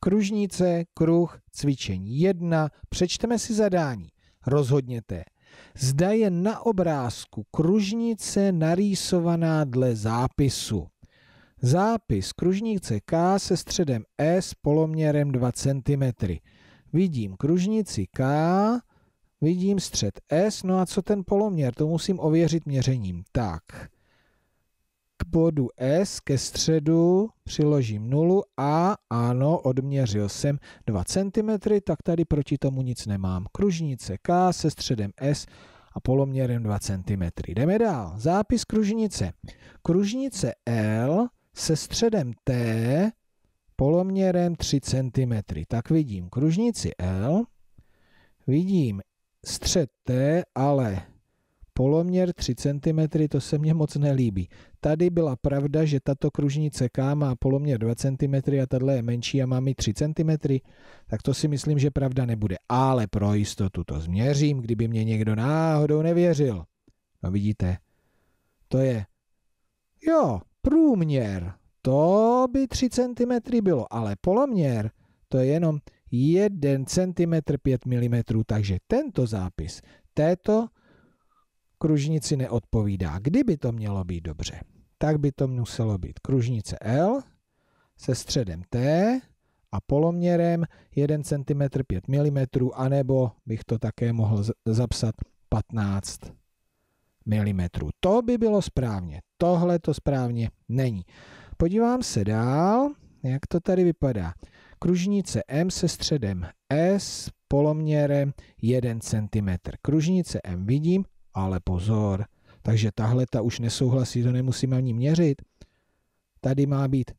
kružnice, kruh, cvičení 1, přečteme si zadání. Rozhodněte. Zda je na obrázku kružnice narýsovaná dle zápisu. Zápis kružnice K se středem S poloměrem 2 cm. Vidím kružnici K, vidím střed S, no a co ten poloměr, to musím ověřit měřením. Tak, bodu S ke středu přiložím nulu a ano, odměřil jsem 2 cm, tak tady proti tomu nic nemám. Kružnice K se středem S a poloměrem 2 cm. Jdeme dál. Zápis kružnice. Kružnice L se středem T poloměrem 3 cm. Tak vidím kružnici L, vidím střed T, ale Poloměr 3 cm, to se mně moc nelíbí. Tady byla pravda, že tato kružnice K má poloměr 2 cm a tato je menší a má mi 3 cm, tak to si myslím, že pravda nebude. Ale pro jistotu to změřím, kdyby mě někdo náhodou nevěřil. No vidíte, to je, jo, průměr, to by 3 cm bylo, ale poloměr, to je jenom 1 cm 5 mm, takže tento zápis této kružnici neodpovídá. Kdyby to mělo být dobře, tak by to muselo být kružnice L se středem T a poloměrem 1 cm 5 mm, anebo bych to také mohl zapsat 15 mm. To by bylo správně. Tohle to správně není. Podívám se dál, jak to tady vypadá. Kružnice M se středem S poloměrem 1 cm. Kružnice M vidím, ale pozor, takže tahle ta už nesouhlasí, to nemusíme ani měřit. Tady má být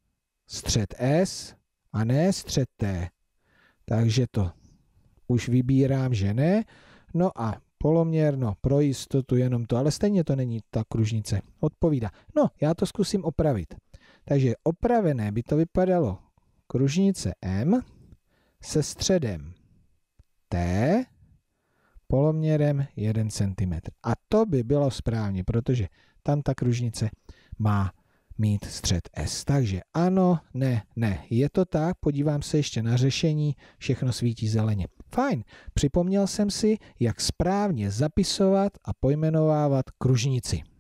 střed S a ne střed T. Takže to už vybírám, že ne. No a poloměrno, pro jistotu jenom to, ale stejně to není ta kružnice. Odpovídá. No, já to zkusím opravit. Takže opravené by to vypadalo kružnice M se středem T poloměrem 1 cm. A to by bylo správně, protože tam ta kružnice má mít střed S. Takže ano, ne, ne, je to tak, podívám se ještě na řešení, všechno svítí zeleně. Fajn, připomněl jsem si, jak správně zapisovat a pojmenovávat kružnici.